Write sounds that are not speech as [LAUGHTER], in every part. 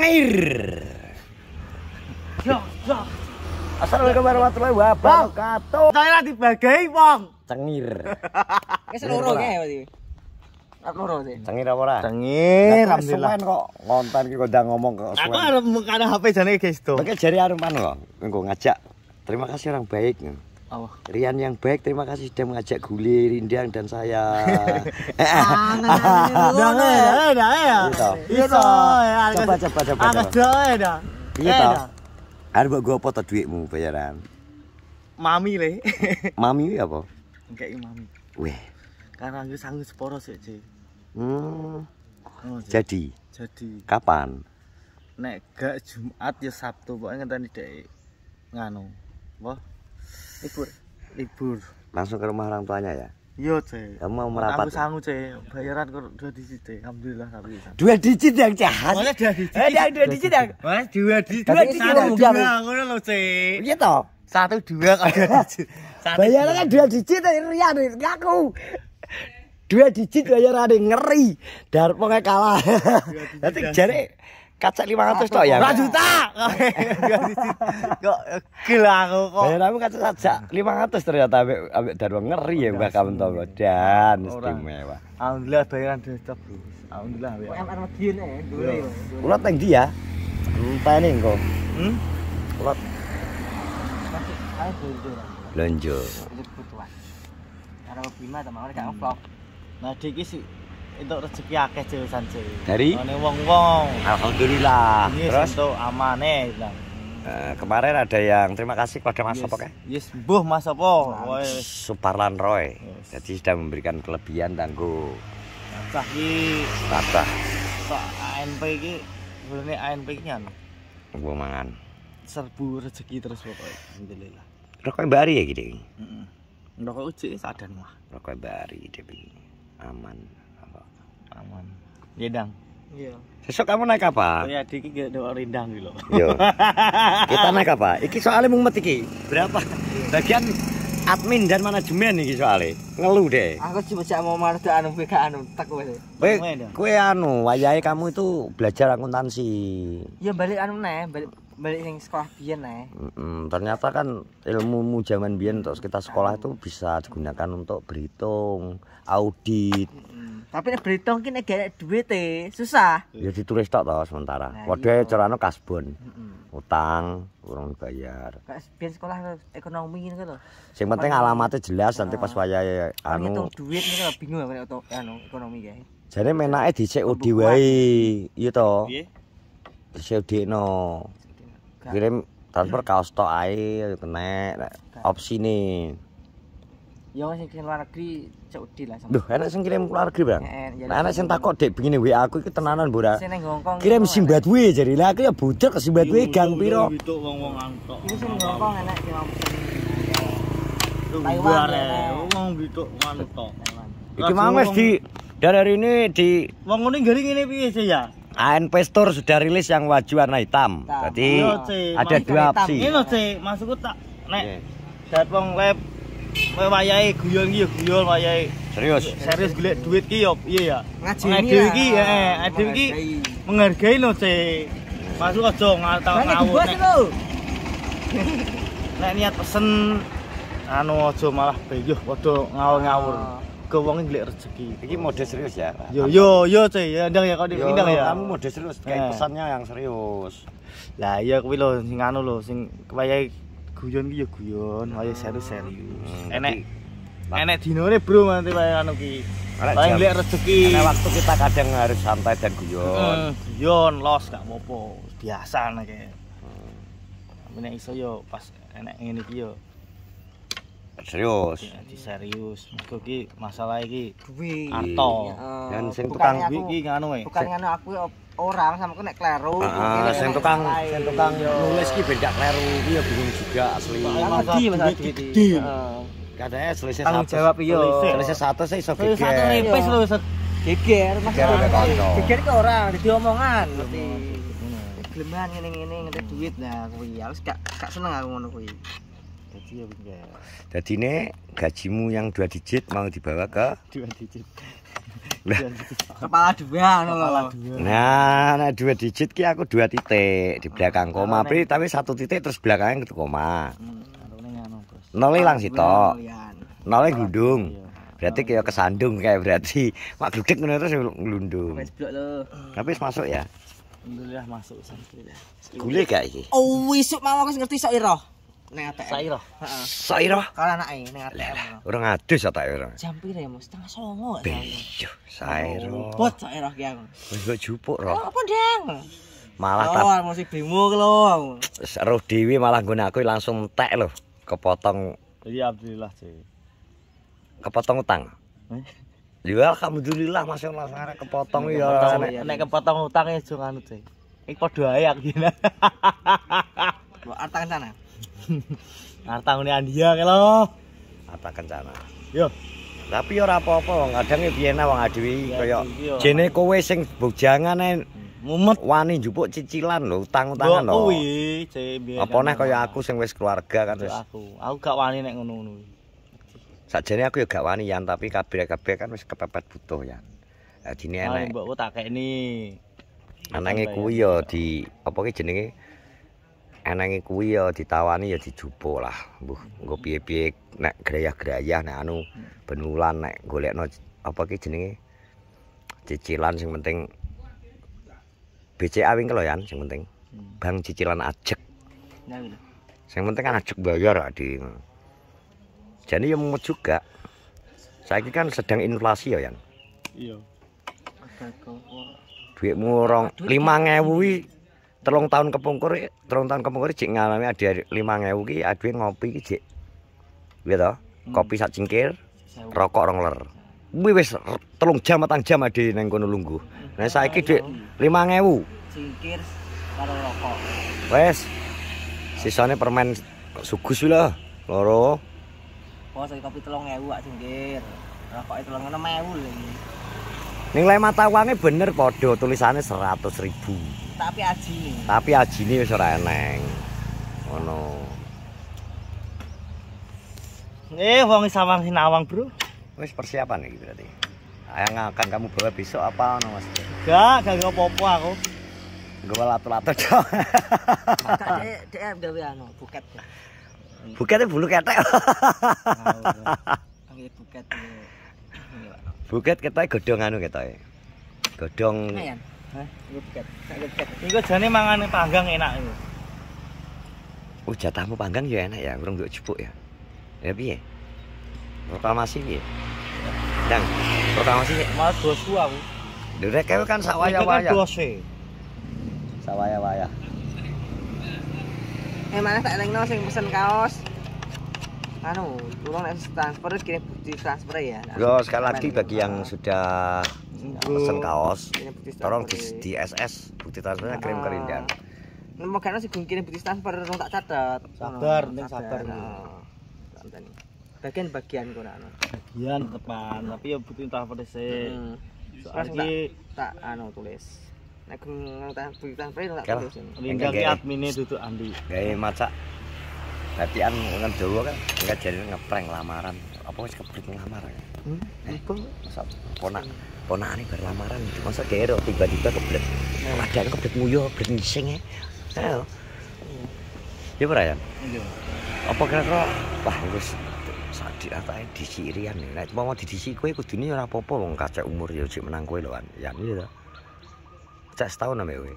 air. Yo, yo. Assalamualaikum warahmatullahi wabarakatuh. Saya lagi bagai wong. Cengir. Kayak seluruh kayak Aku loro sih. Cengir apa ora? Cengir. Alhamdulillah. Semen kok ngonten iki kok ndang ngomong kok. Aku arep mung HP jane guys to. Oke jari arep kok. Engko ngajak. Terima kasih orang baik. Oh. Rian yang baik, terima kasih sudah mengajak Guli, Rindang dan saya. [LAUGHS] Eh, eh. Coba coba coba. Ya, iya eh, toh. Ada buat gue apa duitmu bayaran? Mami leh. [LAUGHS] mami ya apa? Enggak mami. Weh. Karena gue sanggup poros ya sih. Hmm. Oh, jadi. Jadi. Kapan? Nek gak Jumat ya Sabtu pokoknya tadi dek nganu. boh? libur libur langsung ke rumah orang tuanya ya iya cek kamu mau merapat sangu sanggup cek bayaran kok dua digit cek alhamdulillah tapi dua digit yang cek boleh yang dua digit yang mas dua digit dua digit yang dua digit yang dua iya toh satu dua Bayarannya dua digit Rian. kan dua digit yang eh, ria eh, ngaku dua digit bayaran eh, ngeri dar pokoknya kalah nanti jadi Kacak 500 tok ya. 2 juta. Kok eh, gel aku kok. Ya tapi kacak sajak 500 ternyata ambek ambek Darwo ngeri ya Mbak Kamto dan istimewa. Alhamdulillah bayaran dicop, Bro. Alhamdulillah ya. MR Median ya, dure. Kulo teng ndi ya? Entene engko. Hmm? Kulo. Lonjo. Lonjo. Kebutuhan. Karena bima sama teman-teman, gak ngevlog. Nah, dikisi itu rezeki akeh jurusan cuy. Dari? Ini wong-wong. Alhamdulillah. Yes, Terus untuk amane bilang. Eh, kemarin ada yang terima kasih kepada Mas yes, Sopo kan? Yes, Buh Mas Sopo. Suparlan Roy. Yes. Jadi sudah memberikan kelebihan tanggu Nacah ki. Nacah. Sok ANP ini sebenarnya ANP ki kan. Gua mangan. Serbu rezeki terus pokoknya. Alhamdulillah. Rokok yang baru ya gini? Mm -mm. Rokok uji sadar mah. Rokok yang baru Aman aman Yedang Iya. Sesuk kamu naik apa? Ya diki doa rindang gitu. Iya. [LAUGHS] Kita naik apa? Iki soalnya mati iki. Berapa? Bagian admin dan manajemen nih soalnya. ngeluh deh. Aku cuma cak mau marah anu PK anu tak kowe. gue anu? anu wayahe kamu itu belajar akuntansi. Iya balik anu neh, balik balik yang sekolah biyen eh. Mm -mm, ternyata kan ilmu zaman biyen terus kita sekolah itu bisa digunakan untuk berhitung, audit. Mm -mm. Tapi berhitung kini nek gak duit e, susah. Ya ditulis tok toh sementara. Nah, Waduh iya. carane anu kasbon. Mm -mm. Utang urung bayar. Kayak biyen sekolah ekonomi ini to. Sing penting alamatnya jelas nanti pas saya ah. anu. Ngitung duit ngono bingung nek anu ekonomi ya jadi menake dhisik odi wae. Iya di Dhisik no kirim transfer kaos to air kena nah, opsi nih Ya masih kirim luar negeri cek di lah sama. Duh, enak kirim luar negeri, Bang. Nah, enak takut deh begini WA aku itu tenanan mbora. kirim simbat Hongkong. Kirim Lah aku ya budek ke Zimbabwe gang piro. Itu wong-wong antok. Ya, eh. Iki sing Hongkong enak ya. Taiwan. Wong bituk antok. Iki di dari hari ini di wong garing ini piye sih ya? AN Pestor sudah rilis yang wajib warna hitam. Jadi ada dua opsi. Ini loh sih, masukku tak nek dat wong web wayahe guyon iki ya guyon wayahe. Serius. Serius golek duit iki ya piye ya? Ngajeni. Ngajeni iki heeh, eh, ngajeni iki menghargai loh sih. Masuk aja ngatau ngawur [LAUGHS] Nek niat pesen anu aja malah beyuh padha ngawur-ngawur. Ah. sego wong golek rezeki. Iki mode serius ya. Yo yo yo cuy, ya ndang ya kok ndang ya. Kamu mode serius kayak eh. pesannya yang serius. Lah iya kuwi lho sing anu lho sing wayahe guyon ki ya guyon, wayahe serius serius. Hmm, enek enek dinone bro nanti wayahe anu ki. Paling golek rezeki. Karena waktu kita kadang harus santai dan guyon. Hmm. guyon los gak apa-apa. Biasa nek. Hmm. Nek iso yo pas enek ngene iki yo serius. Ya, di serius. Mugo iki masalah iki duwi Dan sing tukang iki ngono e. Bukan ngono aku orang sama aku nek kleru. Heeh, ah, ah sing tukang sing tukang nulis iki ben gak kleru. Iki ya bingung juga asli. Mati masalah iki. Kadae selesai satu. jawab Selesai satu sih iso gege. Satu nipis lho iso gege. Masalah. Gege iki ora di omongan. Ngerti. Gleman ngene-ngene ngene duit nah kuwi. Aku gak gak seneng aku ngono kuwi. gaji ya jadi ini gajimu yang dua digit mau dibawa ke dua digit [LAUGHS] lah. kepala dua kepala dua nah, nah dua digit ki aku dua titik di belakang koma pri tapi satu titik terus belakangnya ke koma hmm, nol hilang sih toh nol gudung berarti kayak kesandung kayak berarti mak gudek ngono terus ngelundung tapi masuk ya Alhamdulillah masuk sampai ya. gak iki? Oh, isuk mau aku ngerti sok iroh. neng ATM. Sairo. Heeh. Sairo. Kala nak e neng ATM. Urung adus ya tak e urung. Jam pire mos? Setengah 09.00 gak ta. Iya, Sairo. Oh, Pot Sairo ki aku. Wis gak roh. Oh, apa ndang? Malah tak. Oh, mesti bimo ku lho. Seru dewi malah nggon aku langsung tek lho. Kepotong. Iya, alhamdulillah, Ci. Kepotong utang. Eh? Ya alhamdulillah Mas Allah kepotong ya. Nek kepotong utang ya jangan anu, Ci. Iki padha ae aku. Wah, atang sana. Ntar [LAUGHS] tanggungnya Andia ke lo Apa kencana? Yo. Tapi ora apa-apa wong kadang piye e nek wong adewi kaya jene kowe sing bojangane mumet wani njupuk cicilan lho utang-utangan lho. Kuwi Apa nek kaya aku sing wis keluarga kan terus. Aku, aku gak wani nek ngono-ngono. Sajane aku ya gak wani yan tapi kabeh-kabeh kan wis kepepet butuh yan. Lah dine enek. Mbokku tak kene. Anange kuwi ya di apa ki jenenge? enenge kuwi ya ditawani ya dijupuk lah. Mbuh engko piye-piye nek grayah-grayah nek anu benulan nek golekno apa ki jenenge cicilan sing penting BCA wing keloyan sing penting. Hmm. Bang cicilan ajek. Nah, yang penting kan ajek bayar Adi. Jadi yang mau juga. Saya kan sedang inflasi ya, Yan. Iya. Duitmu rong 5000 telung tahun kepungkur telung tahun kepungkur cik ngalami ada lima ngewu ki aduin ngopi ki cik gitu kopi sak cingkir rokok rongler wih wis telung jam matang jam ada neng kono lunggu nah saya ki duit lima ngewu cingkir karo rokok wes sisanya permen sugus lah loro Oh, saya kopi telung ngewu ak cingkir itu telung ngewu lagi Nilai mata uangnya bener podo tulisannya seratus ribu. tapi aji nih. Tapi aji nih wis ora eneng. Ngono. Eh, wong sawang sinawang, Bro. Wis persiapan iki berarti. Yang akan kamu bawa besok apa ono, Mas? Enggak, gak ngopo popo aku. Gue latu-latu cok. Kakak dia dia gawe anu, buket. Buketnya bulu ketek. Angge buket. Buket ketek godhong anu ketek. Godhong. Hah? Gepket. Iku jane mangan panggang enak iku. Oh, jatahmu panggang ya enak ya, urung nduk jupuk ya. Ya piye? Proklamasi piye? Dang, proklamasi sih. mas bosku aku. Derek kowe kan sawaya waya-waya. Kan bose. Sak waya-waya. Eh mana tak elingno sing pesen kaos anu tolong transfer kirim bukti transfer ya yo sekali lagi bagi yang nah. sudah pesen kaos tolong di, ya. di SS bukti transfernya kirim ke nah. Rindan nomor karena sih kirim bukti transfer tolong tak catat sabar penting sabar nah, bagian bagian kau bagian depan tapi ya bukti transfer sih hmm. soalnya tak anu tulis nek ngutang bukti transfer tak tulis Rindan admin admine duduk Andi Gaya maca. Gatian ngomong Jawa kan, enggak jadi ngeprank lamaran. Apa wis kebrit lamaran? Hmm? Eh, apa? Ponak, ponak ini baru lamaran. Masa gero tiba-tiba kebrit. Keadaan hmm. ladang kebrit nguyo, kebrit ngising ya. Eh. Ayo. Iya, Pak Rayan? Apa kira-kira? Wah, ini wis sadik apa ya, disirian nih. Nah, mau didisi kue, kudini ya apa-apa. Mau kaca umur ya, ujik menang kue kan Ya, ini ya. kacek setahun namanya kue.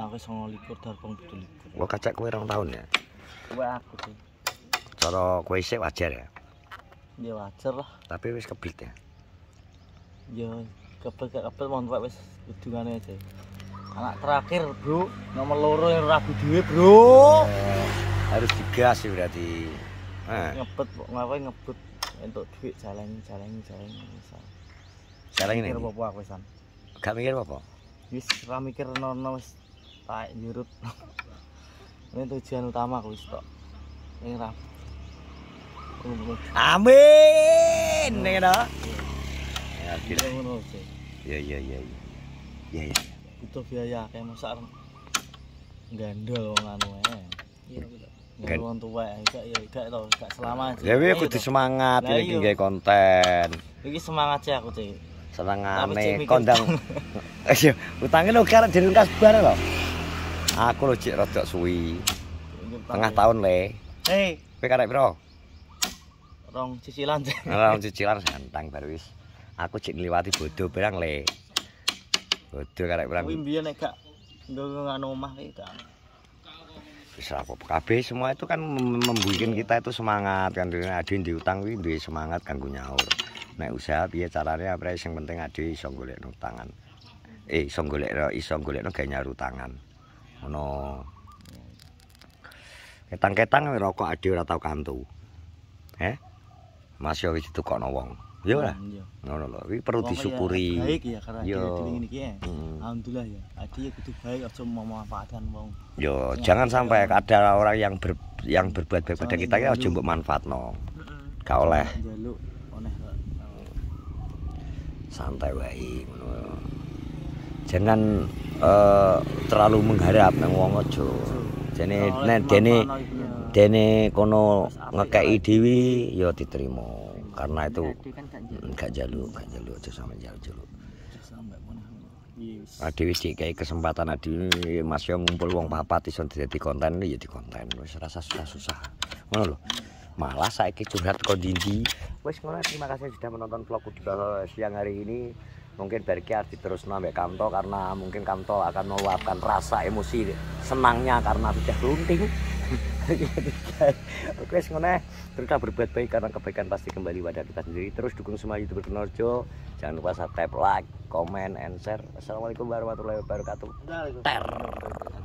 Nah, kue sama likur, darpong betul likur. Wah, kaca kue rong tahun ya? aku sih. Cara kowe sik wajar ya. Ya wajar lah. Tapi wis kebelit ya. Ya kebel gak kebel mon wis kudungane aja. Anak terakhir, Bro. Nomor loro yang ora dhewe, Bro. Oh, harus digas ya berarti. Eh. Ngebet kok ngapa ngebut entuk duit jalan-jalan jalan misal. ini. Kira-kira apa aku Gak mikir apa-apa. Wis ra mikir nono wis tak nyurut. ini tujuan utama aku wis tok ning amin ning ra ya kira ngono ya ya iya ya ya ya itu biaya kayak masa gandul wong anu ae eh. iya betul gandul wong tuwa eh. ya gak tau gak selama ya wis kudu semangat ini tinggi konten ini semangat sih aku sih senang aneh kondang [LAUGHS] eh, utangnya lo karena jenis kasbar loh Aku lho cek rodok suwi. Tengah tahun le. Hei, eh. kowe karek piro? Rong cicilan. [LAUGHS] Rong cicilan santang baru wis. Aku cek ngliwati bodoh barang le. Bodoh karek barang. Kuwi mbiyen nek gak nggo ngono omah iki gak. Wis apa kabeh semua itu kan membuikin kita itu semangat kan dene adi diutang kuwi duwe semangat kanggo nyaur. Nek usaha piye caranya apa sing penting adi iso golek tangan Eh iso golek iso golekno gawe nyaru tangan ono ketang-ketang rokok adi ora tau kantu. Heh. Mas yo ditukokno wong. Yo lah. Hmm, ngono lho, iki perlu disyukuri. Ya, baik ya karena yo. Ini, ya. Hmm. Alhamdulillah ya. Adi kudu baik aja memanfaatkan wong. Yo, jangan sampai ya. ada orang yang yang berbuat baik pada kita ya aja mbok manfaatno. Gak oleh. Santai wae ngono. jangan uh, eh, terlalu mengharap nang wong aja jene nek dene ya? dene kono ngekeki dewi, ya diterima karena itu enggak kan jaluk enggak jaluk aja sama jaluk-jaluk Adewi dikai kesempatan adi Mas yo ngumpul wong papat iso dadi konten ya di konten wis rasa susah-susah. Ngono lho. Malah saiki curhat kok dindi. Wis ngono terima kasih sudah menonton vlogku di siang hari ini mungkin bariki harus terus nambah Kamto karena mungkin Kamto akan meluapkan rasa emosi senangnya karena sudah lunting [LAUGHS] Oke, semuanya teruslah berbuat baik karena kebaikan pasti kembali pada kita sendiri. Terus dukung semua youtuber norjo Jangan lupa subscribe, like, comment, and share. Assalamualaikum warahmatullahi wabarakatuh. Ter.